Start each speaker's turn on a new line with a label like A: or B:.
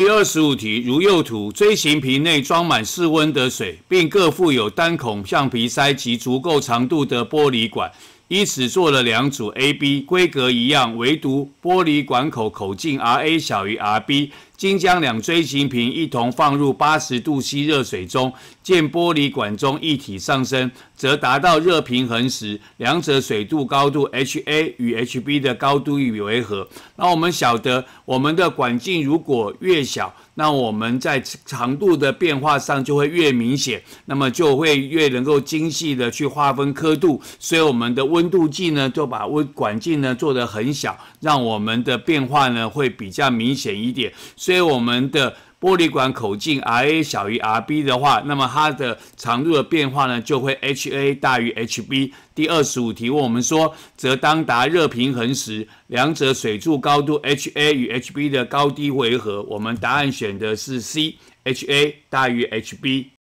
A: 第二十五题，如右图，锥形瓶内装满室温的水，并各附有单孔橡皮塞及足够长度的玻璃管。依此做了两组 A、B，规格一样，唯独玻璃管口口径 rA 小于 rB。经将两锥形瓶一同放入八十度吸热水中，见玻璃管中液体上升，则达到热平衡时，两者水度高度 H A 与 H B 的高度与为合。那我们晓得，我们的管径如果越小，那我们在长度的变化上就会越明显，那么就会越能够精细的去划分刻度。所以我们的温度计呢，就把温管径呢做得很小，让我们的变化呢会比较明显一点。对我们的玻璃管口径 r a 小于 r b 的话，那么它的长度的变化呢，就会 h a 大于 h b。第二十五题问我们说，则当达热平衡时，两者水柱高度 h a 与 h b 的高低为何？我们答案选的是 c，h a 大于 h b。